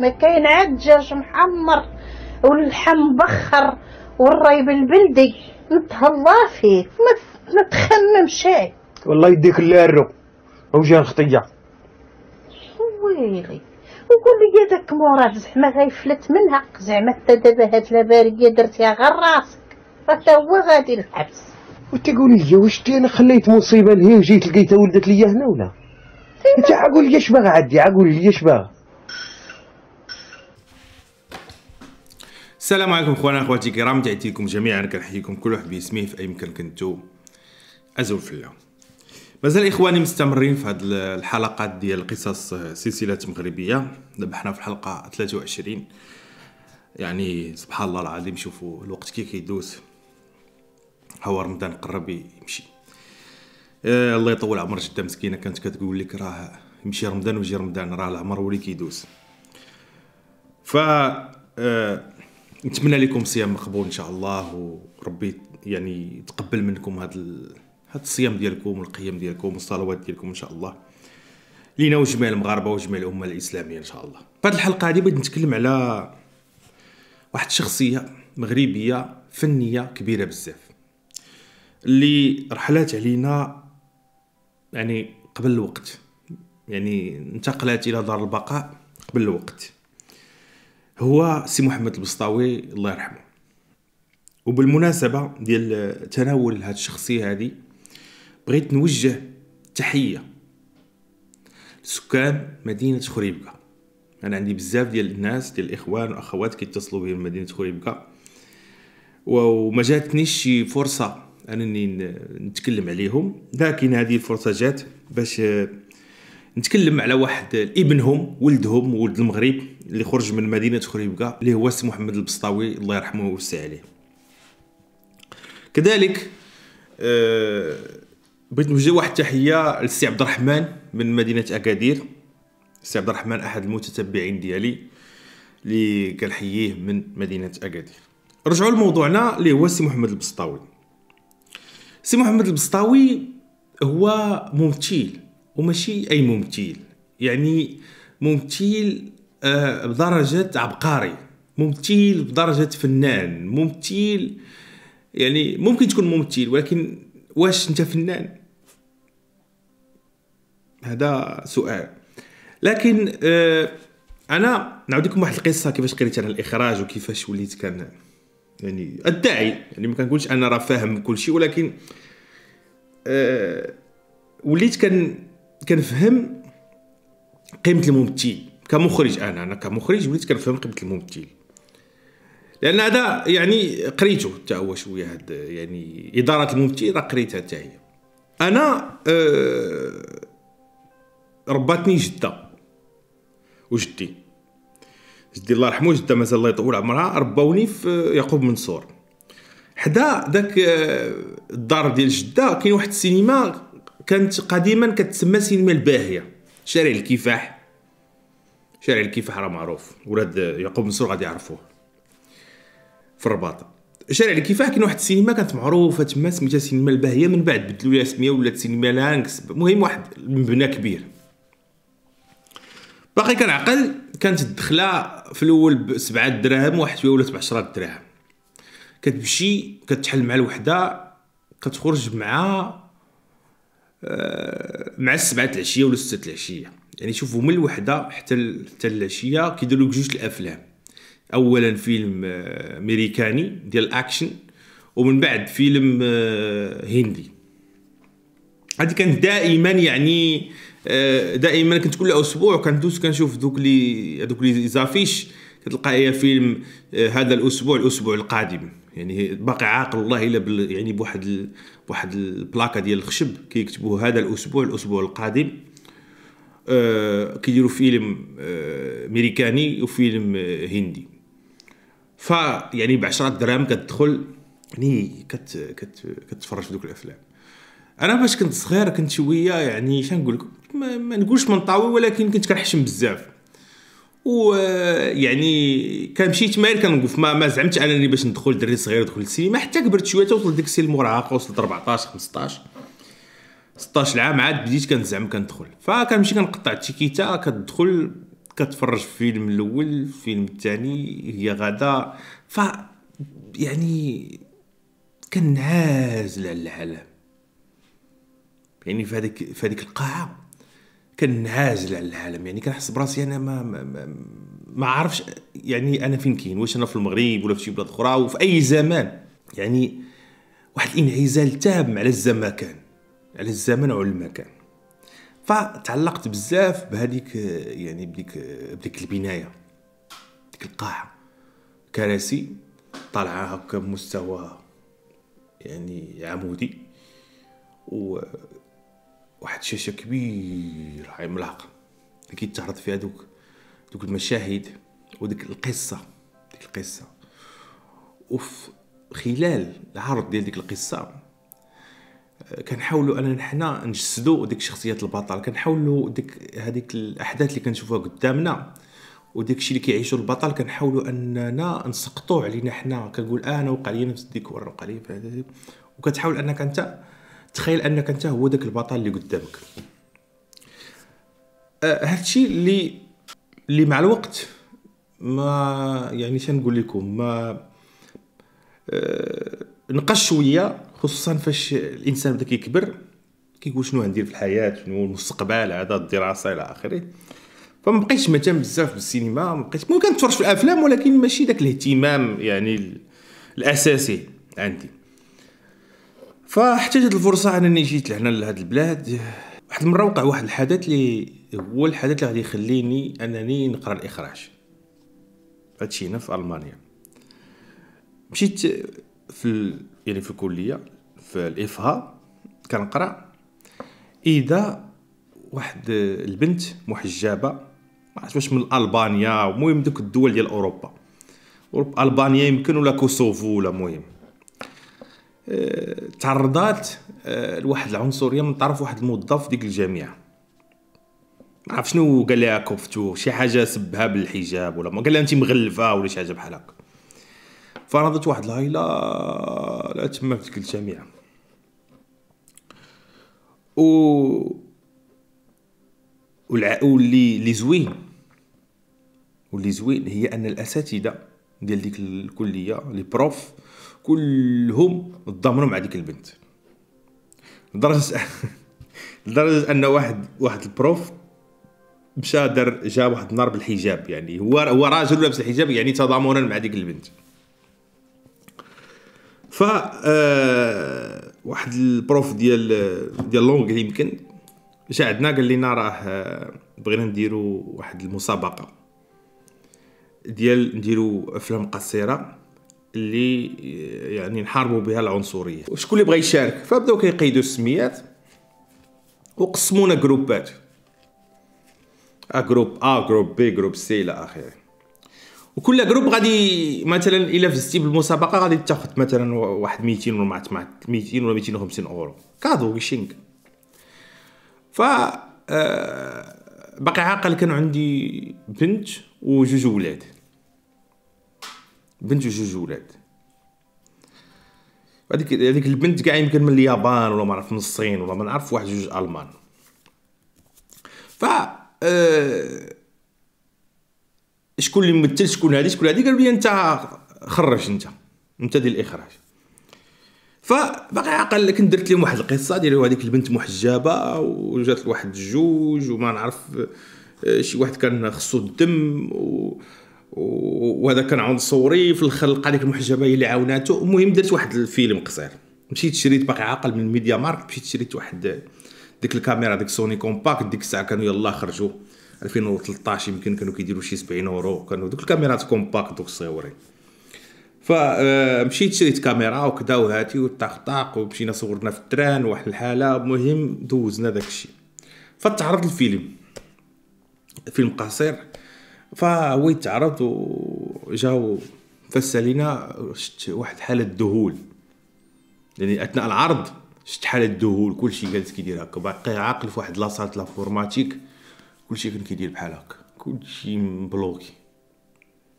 ما كاين عاد دجاج محمر واللحم مبخر والريب البلدي نتهلا فيه ما تخممش والله يديك اللارو وجه الخطيه ويلي وقول لي داك مراد زعما غيفلت منها زعما انت دابا هاد الباريه درتيها غير راسك حتى هو غادي للحبس وتقولي لي واش انا خليت مصيبه لهي وجيت لقيتها ولدت ليا هنا ولا إيه. انت عقول لي اش باغا عدي عقول لي اش باغا السلام عليكم اخوانا اخواتي الكرام لكم جميعا كنحييكم كل واحد باسمه في اي مكان كنتو ازول في الله مازال اخواني مستمرين في هذه الحلقات ديال قصص سلسلات مغربيه حنا في الحلقه 23 يعني سبحان الله العظيم شوفوا الوقت كي كيدوز هو رمضان قرب يمشي آه الله يطول عمر جده مسكينه كانت كتقول لك راه يمشي رمضان ويجي رمضان راه العمر ولي كيدوز ف آه نتمنى لكم صيام مقبول ان شاء الله وربي يعني يتقبل منكم هذا ال... هذا الصيام ديالكم والقيام ديالكم والصلوات ديالكم ان شاء الله لينا وجميع المغاربه وجميع الامه الاسلاميه ان شاء الله في هذه الحلقه هذه بغيت نتكلم على واحد الشخصيه مغربيه فنيه كبيره بزاف اللي رحلات علينا يعني قبل الوقت يعني انتقلت الى دار البقاء قبل الوقت هو سي محمد البسطاوي الله يرحمه وبالمناسبة ديال تناول هاد الشخصية هذه بغيت نوجه تحية لسكان مدينة خريبكة أنا عندي بزاف ديال الناس ديال الإخوان وأخوات كيتصلوا بهم مدينة خريبكة وما جاتنيش شي فرصة أنني نتكلم عليهم لكن هذه الفرصة جات باش نتكلم على واحد ابنهم ولدهم ولد المغرب اللي خرج من مدينه خريبكه اللي هو سي محمد البسطاوي الله يرحمه ويوسع عليه كذلك أه بغيت نوجه واحد التحيه للسي عبد الرحمن من مدينه اكادير السي عبد الرحمن احد المتتبعين ديالي اللي كنحييه من مدينه اكادير رجعوا لموضوعنا اللي هو سي محمد البسطاوي سي محمد البسطاوي هو ممثل وماشي اي ممثل يعني ممثل آه، بدرجه عبقري ممثل بدرجه فنان ممثل يعني ممكن تكون ممثل ولكن واش انت فنان هذا سؤال لكن آه، انا نعاود لكم واحد القصه كيفاش قريت انا الاخراج وكيفاش وليت كان يعني ادعي يعني ما كنقولش انا راه فاهم كل شيء ولكن آه، وليت كان كنفهم قيمه الممثل كمخرج انا انا كمخرج وليت كنفهم قيمه الممثل لان هذا يعني قريته حتى هو شويه هاد يعني اداره الممثل راه قريتها حتى هي انا أه رباتني جده وجدي جدي الله يرحمه جده مازال الله يطول عمرها رباوني في آه، يعقوب منصور حدا داك آه، الدار ديال جده كاين واحد السينما كانت قديما كتسمى سينما الباهيه شارع الكفاح شارع الكفاح راه معروف ولاد يعقوب منصور غادي يعرفوه في الرباط شارع الكفاح كاين واحد السينما كانت معروفه تما سميتها سينما الباهيه من بعد بدلوا لها سميه ولات سينما لانكس المهم واحد مبنى كبير باقي كنعقل كانت الدخله في الاول بسبعة دراهم واحد شويه ولات ب 10 دراهم كتمشي كتحل مع الوحده كتخرج مع مع السبعة العشية ولا الستة العشية يعني شوفوا من الوحدة حتى حتى العشية كيديروا لك جوج الافلام اولا فيلم آه، امريكاني ديال الاكشن ومن بعد فيلم آه، هندي هادي كانت دائما يعني آه، دائما كنت كل اسبوع كندوز كنشوف دوك لي هذوك لي زافيش كتلقى هي فيلم هذا الاسبوع الاسبوع القادم يعني باقي عاقل والله الا بال يعني بواحد ال بواحد البلاكه ديال الخشب كيكتبوا هذا الاسبوع الاسبوع القادم آه كيديروا فيلم آه امريكاني وفيلم آه هندي ف يعني ب 10 دراهم كتدخل يعني كت كت كتفرج في دوك الافلام انا فاش كنت صغير كنت شويه يعني شنو نقول لك ما, ما نقولش منطاوي ولكن كنت كنحشم بزاف ويعني كان مشيت مايل كنوقف ما, ما زعمتش انني باش ندخل دري صغير ندخل للسينما حتى كبرت شويه توصل ديك السن المراهقه وصلت 14 15 16 عام عاد بديت كنزعم كندخل فكنمشي كنقطع التيكيتا كتدخل كتفرج في الفيلم الاول الفيلم الثاني هي غدا ف يعني كنعازل على العالم يعني في هذيك في هذيك القاعه كنعازل على العالم يعني كنحس براسي انا ما ما, ما, ما عارفش يعني انا فين كاين واش انا في المغرب ولا في شي بلاد اخرى وفي اي زمان يعني واحد الانعزال تام على الزمكان على الزمن وعلى المكان فتعلقت بزاف بهذيك يعني بديك بديك البنايه ديك القاعه كراسي طالعه هكا بمستوى يعني عمودي و واحد الشاشه كبيره هاي ملاقه اللي كيتعرض فيها دوك دوك المشاهد وديك القصه ديك القصه وفي خلال العرض ديال ديك القصه آه، كنحاولوا اننا حنا نجسدوا ديك شخصيه البطل كنحاولوا ديك هذيك الاحداث اللي كنشوفوها قدامنا وديك الشيء اللي كيعيشوا البطل كنحاولوا اننا نسقطوه علينا حنا كنقول آه، انا وقع لي نفس الديكور وقع لي وكتحاول انك انت تخيل انك انت هو ذاك البطل اللي قدامك أه، هادشي اللي اللي مع الوقت ما يعني شنقول لكم ما أه نقص شويه خصوصا فاش الانسان بدا كيكبر كيقول شنو غندير في الحياه شنو المستقبل هذا الدراسه الى اخره فما بقيتش مهتم بزاف بالسينما ما بقيتش ممكن نتفرج في الافلام ولكن ماشي داك الاهتمام يعني الاساسي عندي فاحتجت الفرصه انني جيت لهنا لهاد البلاد واحد المره وقع واحد الحدث اللي هو الحدث اللي غادي يخليني انني نقرا الاخراج هادشي هنا في المانيا مشيت في ال... يعني في الكليه في الافها كنقرا اذا واحد البنت محجبه ما عرفت واش من البانيا المهم دوك الدول ديال اوروبا البانيا يمكن ولا كوسوفو ولا المهم تعرضات آه، لواحد العنصريه من طرف واحد الموظف ديك الجامعه ما عرف شنو قال لها كفتو شي حاجه سبها بالحجاب ولا ما قال لها انت مغلفه ولا شي حاجه بحال هكا فرضت واحد لا لا تما في ديك الجامعه و والع... واللي اللي زوين واللي زوين هي ان الاساتذه ديال ديك الكليه لي بروف كلهم تضامنوا مع ديك البنت لدرجه لدرجه ان واحد واحد البروف مشى دار جا واحد النهار بالحجاب يعني هو هو راجل لابس الحجاب يعني تضامنا مع ديك البنت ف آه، واحد البروف ديال ديال لونغ يمكن جا عندنا قال لنا راه آه، بغينا نديرو واحد المسابقه ديال نديرو افلام قصيره اللي آه، يعني نحاربوا بها العنصريه وشكون اللي بغى يشارك فبداو كيقيدوا السميات وقسمونا جروبات ا جروب ا جروب بي جروب سي الى اخره وكل جروب غادي مثلا الا فزتي بالمسابقه غادي تاخذ مثلا واحد 200 و 200 ولا 250 اورو كادو ويشينغ ف آه، باقي عاقل كان عندي بنت وجوج ولاد بنت وجوج ولاد هذيك هذيك البنت كاع يمكن من اليابان ولا ما نعرف من الصين ولا ما نعرف واحد جوج المان ف أه شكون اللي مثل شكون هذه شكون هذه قالوا لي انت خرج انت انت ديال الاخراج فباقي عاقل كنت درت لهم واحد القصه ديال هذيك البنت محجبه وجات لواحد جوج وما نعرف آه، شي واحد كان خصو الدم و... وهذا كان عنصري في الخلق هذيك المحجبه هي اللي عاوناتو المهم درت واحد الفيلم قصير مشيت شريت باقي عاقل من ميديا مارك مشيت شريت واحد ديك الكاميرا ديك سوني كومباكت ديك الساعه كانوا يلاه خرجوا 2013 يمكن كانوا كيديروا شي 70 اورو كانوا دوك الكاميرات كومباكت دوك الصغيورين فمشيت آه، شريت كاميرا وكدا وهاتي والطقطاق ومشينا صورنا في التران واحد الحاله المهم دوزنا داك الشيء فتعرض الفيلم فيلم قصير فوي تعرض وجاو فسر شفت واحد حاله ذهول يعني اثناء العرض شفت حاله ذهول كلشي جالس كيدير هكا باقي عاقل في واحد لاصال لافورماتيك كلشي كان كيدير بحال هكا كلشي مبلوكي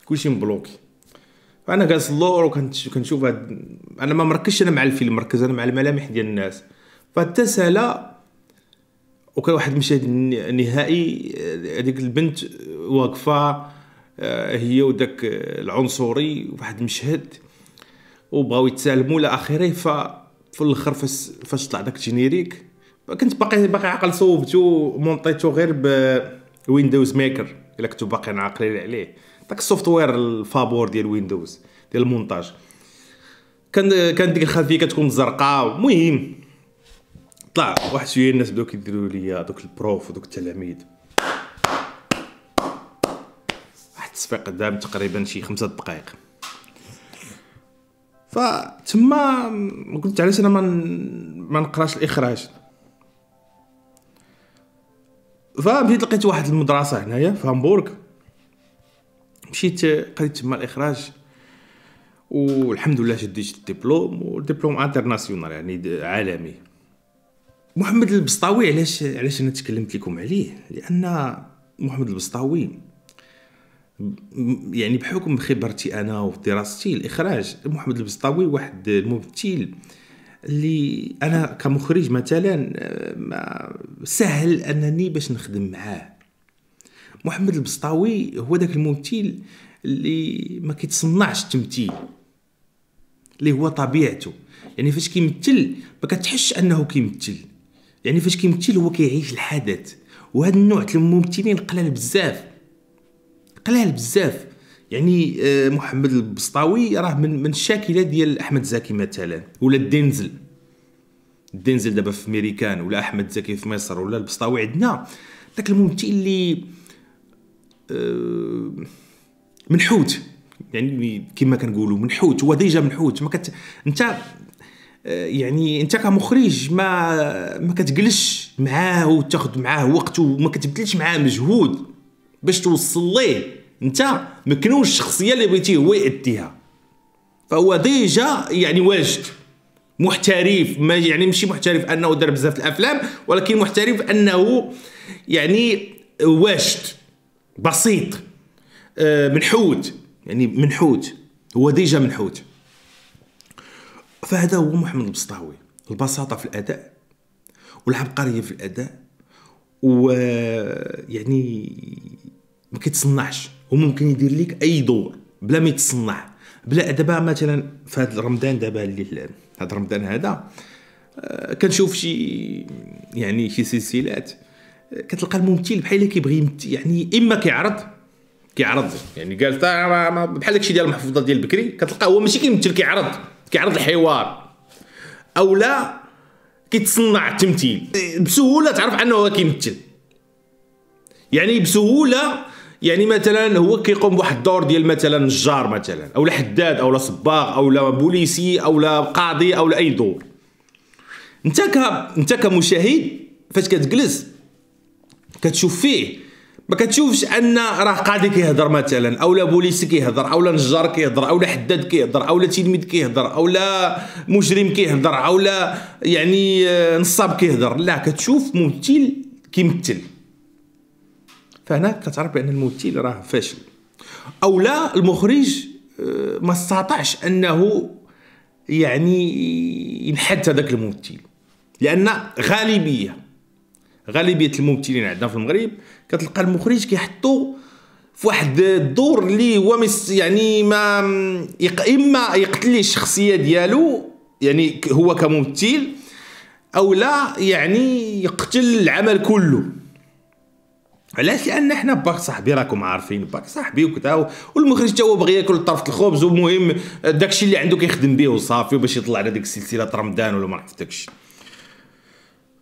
كلشي مبلوكي فانا جالس اللور كنشوف هاد... انا ما مركزش انا مع الفيلم مركز انا مع الملامح ديال الناس فاتصل وكان واحد المشهد النهائي هذيك البنت واقفه آه، هي وداك آه، العنصري واحد المشهد وبغاو يتسالموا الى اخره ف في الاخر فاش طلع داك الجينيريك كنت باقي باقي عاقل صوبتو مونطيتو غير بويندوز ميكر الا كنتو باقي عاقلين عليه داك السوفتوير الفابور ديال ويندوز ديال المونتاج كان كان ديك الخلفيه كتكون زرقاء المهم طلع واحد شويه الناس بداو كيديروا ليا دوك البروف ودوك التلاميذ التصفيق تقريبا شي خمسة دقائق فتما قلت علاش انا ما ما نقراش الاخراج فمشيت لقيت واحد المدرسه هنايا في هامبورغ مشيت قريت تما الاخراج والحمد لله شديت الدبلوم والدبلوم انترناسيونال يعني عالمي محمد البسطاوي علاش علاش انا تكلمت لكم عليه لان محمد البسطاوي يعني بحكم خبرتي انا ودراستي الاخراج محمد البسطاوي واحد الممثل اللي انا كمخرج مثلا سهل انني باش نخدم معاه محمد البسطاوي هو داك الممثل اللي ما كيتصنعش التمثيل اللي هو طبيعته يعني فاش كيمثل ما كتحش انه كيمثل يعني فاش كيمثل هو كيعيش الحدث وهذا النوع الممثلين قلال بزاف قلال بزاف يعني آه، محمد البسطاوي راه من من الشاكله ديال احمد زكي مثلا ولا الدينزل الدينزل دابا في امريكان ولا احمد زكي في مصر ولا البسطاوي عندنا داك الممثل اللي آه، منحوت يعني كما كنقولوا منحوت هو ديجا منحوت ما كت انت آه، يعني انت كمخرج ما ما كتجلش معاه وتاخذ معاه وقت وما كتبذلش معاه مجهود باش توصل ليه انت مكنون الشخصيه اللي بغيتي هو ياديها فهو ديجا يعني واجد محترف ما يعني ماشي محترف انه دار بزاف الافلام ولكن محترف انه يعني واجد بسيط آه، منحوت يعني منحوت هو ديجا منحوت فهذا هو محمد البسطاوي البساطه في الاداء والعبقريه في الاداء ويعني ما كيتصنعش وممكن يدير لك اي دور بلا ما يتصنع بلا دابا مثلا في هذا رمضان دابا اللي هذا رمضان هذا آه، كنشوف شي يعني شي سلسلات آه، كتلقى الممثل بحال كيبغي يعني اما كيعرض كيعرض يعني قال بحال داكشي ديال المحفوظه ديال بكري كتلقى هو ماشي كيمثل كيعرض كيعرض الحوار او لا كيتصنع التمثيل بسهوله تعرف انه هو كيمثل يعني بسهوله يعني مثلا هو كيقوم بواحد الدور ديال مثلا نجار مثلا او حداد او صباغ او بوليسي او لا قاضي او اي دور انت ك انت كمشاهد فاش كتجلس كتشوف فيه ما كتشوفش ان راه قاضي كيهضر مثلا او لا بوليسي كيهضر او لا نجار كيهضر او لا حداد كيهضر او لا تلميذ كيهضر او لا مجرم كيهضر او لا يعني نصاب كيهضر لا كتشوف ممثل كيمثل فهنا كتعرف بان الممثل راه فاشل او لا المخرج آه، ما استطاعش انه يعني ينحد هذاك الممثل لان غالبيه غالبيه الممثلين عندنا في المغرب كتلقى المخرج كيحطو في واحد الدور اللي هو يعني ما يق... اما يقتل لي الشخصيه ديالو يعني هو كممثل او لا يعني يقتل العمل كله علاش لان احنا باك صاحبي راكم عارفين باك صاحبي وكذا والمخرج تا هو بغى ياكل طرف الخبز ومهم داكشي اللي عنده كيخدم به وصافي باش يطلع على ديك السلسله رمضان ولا ما عرفت داكشي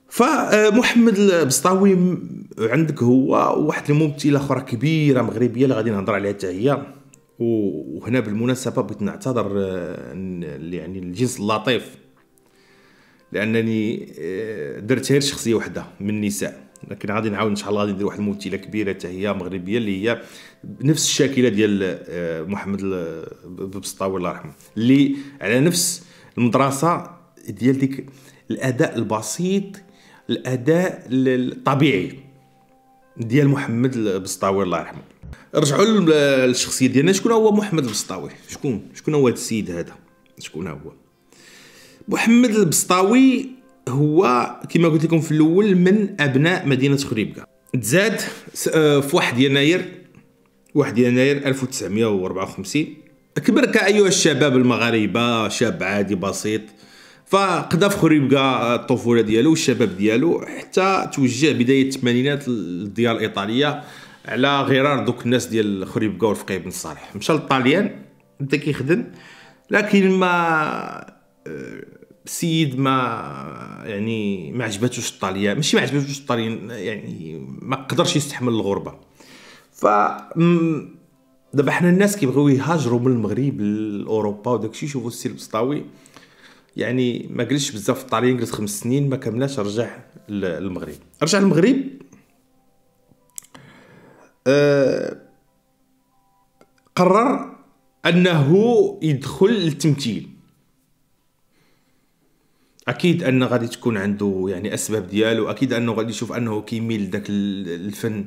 فمحمد آه، البسطاوي عندك هو واحد الممثله اخرى كبيره مغربيه اللي غادي نهضر عليها حتى هي وهنا بالمناسبه بغيت نعتذر يعني الجنس اللطيف لانني آه، درت غير شخصيه وحده من النساء لكن غادي نعاود ان شاء الله غادي ندير واحد الممثله كبيره حتى هي مغربيه اللي هي بنفس الشاكله ديال آه، محمد بسطاوي الله يرحمه اللي على نفس المدرسه ديال ديك الاداء البسيط الاداء الطبيعي ديال محمد البسطاوي الله يرحمه رجعوا آه، للشخصيه ديالنا شكون هو محمد البسطاوي شكون شكون هو هذا السيد هذا شكون هو محمد البسطاوي هو كما قلت لكم في الاول من ابناء مدينه خريبكه تزاد آه، في 1 يناير 1 يناير 1954 كبر كايها الشباب المغاربه شاب عادي بسيط فقضى في خريبكا آه، الطفوله ديالو والشباب ديالو حتى توجه بدايه الثمانينات للديار الايطاليه على غرار دوك الناس ديال خريبكا والفقيه بن صالح مشى للطاليان بدا كيخدم لكن ما آه، سيد ما يعني ما عجباتوش الطاليان ماشي ما عجباتوش الطاليان يعني ما قدرش يستحمل الغربه ف دابا حنا الناس كيبغيو يهاجروا من المغرب لاوروبا وداكشي يشوفوا السيل البسطاوي يعني ما جلسش بزاف في الطاليان جلس خمس سنين ما كملاش رجع للمغرب رجع للمغرب آه، قرر انه يدخل للتمثيل اكيد ان غادي تكون عنده يعني اسباب ديالو اكيد انه غادي يشوف انه كيميل داك الفن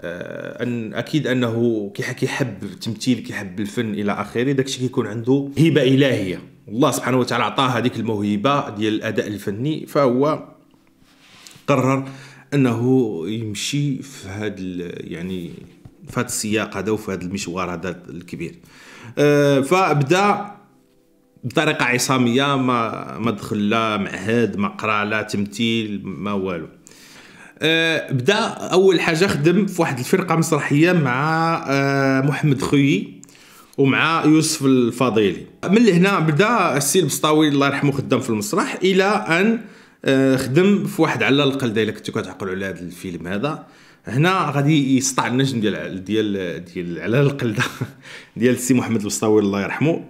آه، أن اكيد انه كيحب التمثيل كيحب الفن الى اخره داكشي كيكون عنده هبه الهيه الله سبحانه وتعالى عطاه هذيك الموهبه ديال الاداء الفني فهو قرر انه يمشي في هذا يعني في هذا السياق هذا وفي هذا المشوار هذا الكبير آه، فبدا بطريقه عصاميه ما ما دخل لا معهد ما قرا لا تمثيل ما والو أه، بدا اول حاجه خدم في واحد الفرقه مسرحيه مع أه، محمد خويي ومع يوسف الفضيلي من هنا بدا السي البسطاوي الله يرحمه خدام في المسرح الى ان أه، خدم في واحد على القلده الا كنتو كتعقلوا على هذا الفيلم هذا هنا غادي يسطع النجم ديال ديال ديال على القلده ديال السي محمد البسطاوي الله يرحمه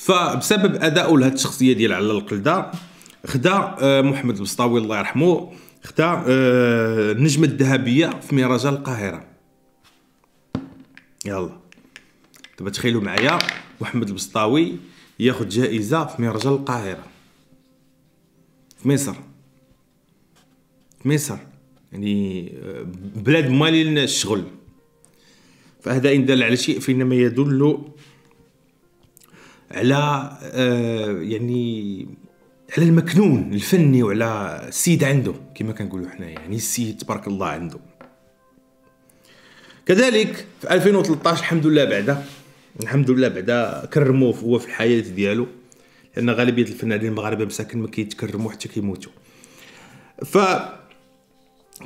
فبسبب ادائه لهذه الشخصيه ديال على القلده خدا آه، محمد البسطاوي الله يرحمه خدا آه، النجمه الذهبيه في مهرجان القاهره يلا دابا تخيلوا معايا محمد البسطاوي ياخذ جائزه في مهرجان القاهره في مصر في مصر يعني آه، بلاد مالي الشغل فهذا ان دل على شيء فانما يدل على آه، يعني على المكنون الفني وعلى السيد عنده كما كنقولوا حنا يعني السيد تبارك الله عنده كذلك في 2013 الحمد لله بعدا الحمد لله بعدا كرموه هو في الحياه ديالو لان غالبيه الفنانين المغاربه مساكن ما كيتكرموا حتى كيموتوا ف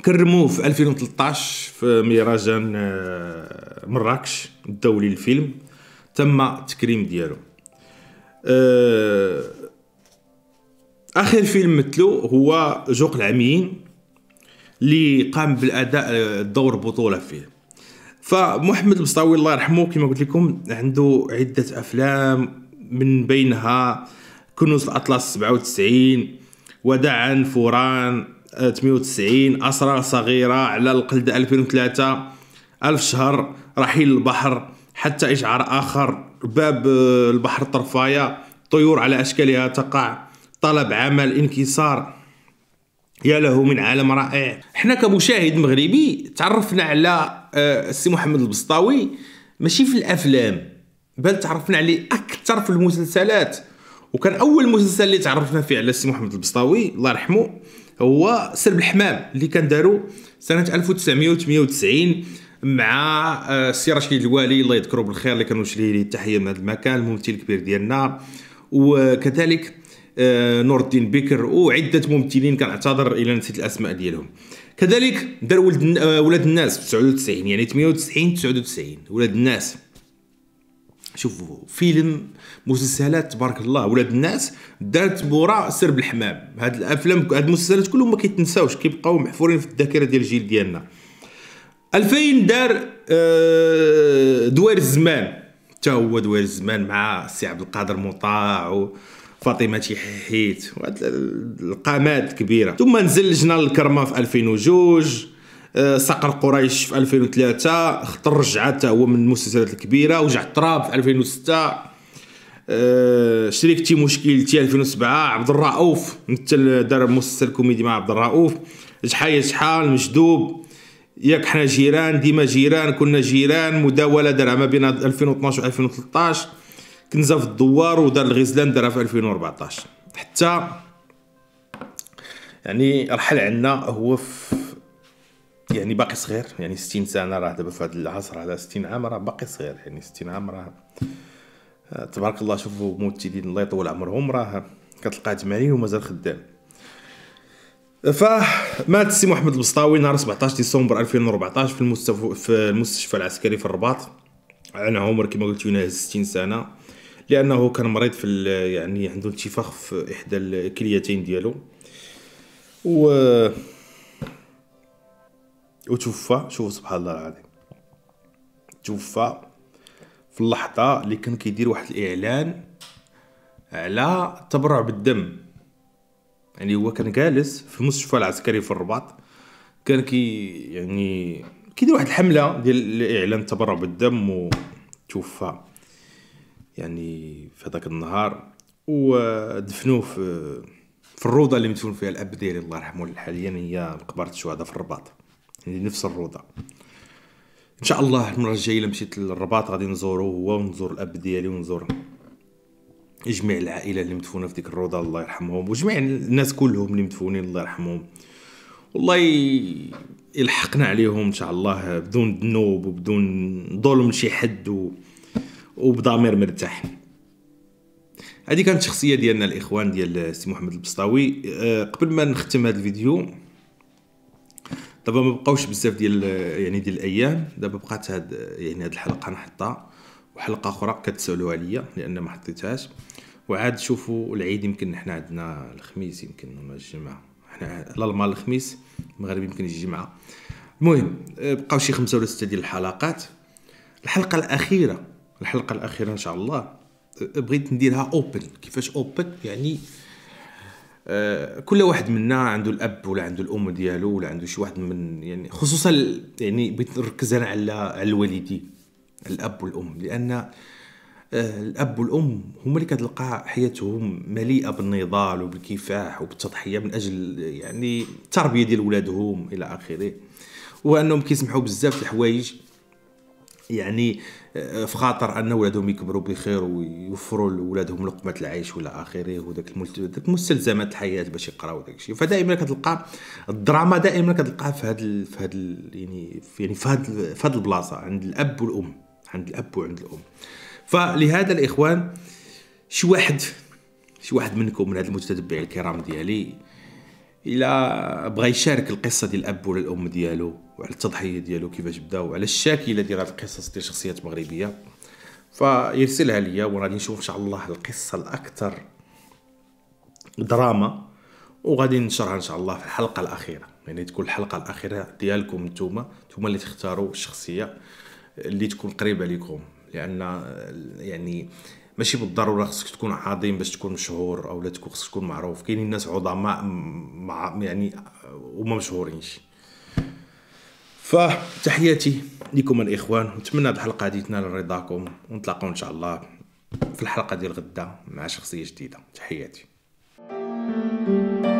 كرموه في 2013 في مهرجان آه، مراكش الدولي للفيلم تم التكريم ديالو آه، اخر فيلم مثلو هو جوق العميين اللي قام بالاداء دور بطوله فيه فمحمد المسطاوي الله يرحمه كما قلت لكم عنده عده افلام من بينها كنوز الاطلس 97 وداعا فوران 98 اسرار صغيره على القلد 2003 الف شهر رحيل البحر حتى اشعار اخر باب آه، البحر طرفايا طيور على أشكالها تقع طلب عمل انكسار يا له من عالم رائع حنا كمشاهد مغربي تعرفنا على آه، السي محمد البسطاوي ماشي في الافلام بل تعرفنا عليه اكثر في المسلسلات وكان اول مسلسل اللي تعرفنا فيه على السي محمد البسطاوي الله يرحمه هو سرب الحمام اللي كان دارو سنه 1998 مع آه، السي رشيد الوالي الله يذكره بالخير اللي كنوجه ليه التحيه من هذا المكان الممثل الكبير ديالنا وكذلك آه، نور الدين بكر وعده ممثلين كنعتذر الى نسيت الاسماء ديالهم كذلك دار ولد آه، ولاد الناس في 99 يعني 98 99 ولاد الناس شوفوا فيلم مسلسلات تبارك الله ولاد الناس دارت بورا سرب الحمام هاد الافلام هاد المسلسلات كلهم ما كيتنساوش كيبقاو محفورين في الذاكره ديال الجيل ديالنا 2000 دار آه، دوار الزمان حتى هو دوار الزمان مع سي عبد القادر مطاع و فاطمه تيحيت القامات كبيره ثم نزل لجنه الكرمه في 2002 صقر قريش في 2003 خطر رجع حتى هو من المسلسلات الكبيره وجع التراب في 2006 شريكتي مشكلتي 2007 عبد الرؤوف مثل دار مسلسل كوميدي مع عبد الرؤوف جحايه شحال مجدوب ياك حنا جيران ديما جيران كنا جيران مداوله درها ما بين 2012 و 2013 كنزه في الدوار ودار الغزلان دارها في 2014 حتى يعني رحل عنا هو في يعني باقي صغير يعني 60 سنه راه دابا في هذا العصر على 60 عام راه باقي صغير يعني 60 عام راه تبارك الله شوفوا ممثلين الله يطول عمرهم راه كتلقى 80 ومازال خدام فمات السي محمد البسطاوي نهار 17 ديسمبر 2014 في المستشفى في المستشفى العسكري في الرباط عن عمر كما قلت يناهز 60 سنه لانه كان مريض في يعني عنده انتفاخ في احدى الكليتين ديالو و وتوفى شوف سبحان الله العظيم توفى في اللحظه اللي كان كيدير واحد الاعلان على التبرع بالدم يعني هو كان جالس في المستشفى العسكري في الرباط كان كي يعني كيدير واحد الحمله ديال الاعلان التبرع بالدم وتوفى يعني في هذاك النهار ودفنوه في في الروضه اللي مدفون فيها الاب ديالي الله يرحمه حاليا هي مقبره الشهداء في الرباط يعني نفس الروضه ان شاء الله المره الجايه الا مشيت للرباط غادي نزورو هو ونزور الاب ديالي ونزور جميع العائله اللي مدفونه في ديك الروضه الله يرحمهم وجميع الناس كلهم اللي مدفونين الله يرحمهم والله يلحقنا عليهم ان شاء الله بدون ذنوب وبدون ظلم شي حد و... وبضمير مرتاح هذه كانت الشخصيه ديالنا الاخوان ديال السي محمد البسطاوي أه قبل ما نختم هذا الفيديو دابا ما بقاوش بزاف ديال آه، يعني ديال الايام دابا بقات هاد يعني هاد الحلقه نحطها وحلقه اخرى كتسالوا عليا لان ما حطيتهاش وعاد شوفوا العيد يمكن حنا عندنا الخميس يمكن ولا الجمعه حنا لا المال الخميس المغرب يمكن الجمعه المهم آه، بقاو شي خمسه ولا سته ديال الحلقات الحلقه الاخيره الحلقه الاخيره ان شاء الله آه، بغيت نديرها اوبن كيفاش اوبن يعني آه، كل واحد منا عنده الاب ولا عنده الام ديالو ولا عنده شي واحد من يعني خصوصا يعني بغيت نركز انا على على الوالدين الاب والام لان آه، الاب والام هما اللي كتلقى حياتهم مليئه بالنضال وبالكفاح وبالتضحيه من اجل يعني التربيه ديال ولادهم الى اخره وانهم كيسمحوا بزاف الحوايج يعني آه، في خاطر ان ولادهم يكبروا بخير ويوفروا لولادهم لقمه العيش ولا اخره وداك مستلزمات الحياه باش يقراو داك الشيء فدائما كتلقى الدراما دائما كتلقاها في هاد في هاد يعني في يعني في هاد في هاد البلاصه عند الاب والام عند الاب وعند الام فلهذا الاخوان شي واحد شي واحد منكم من هاد المتتبعين الكرام ديالي الى بغى يشارك القصه ديال الاب ولا الام ديالو وعلى التضحيه ديالو كيفاش بداو على الشاكله ديال هاد القصص ديال شخصيات مغربيه فيرسلها ليا وغادي نشوف ان شاء الله القصه الاكثر دراما وغادي ننشرها ان شاء الله في الحلقه الاخيره يعني تكون الحلقه الاخيره ديالكم نتوما نتوما اللي تختاروا الشخصيه اللي تكون قريبه لكم لان يعني ماشي بالضروره خصك تكون عظيم باش تكون مشهور او لا تكون خصك تكون معروف كاينين ناس عظماء مع يعني وما مشهورينش فتحياتي لكم الاخوان نتمنى هذه الحلقه هذه تنال رضاكم ونتلاقاو ان شاء الله في الحلقه ديال غدا مع شخصيه جديده تحياتي thank you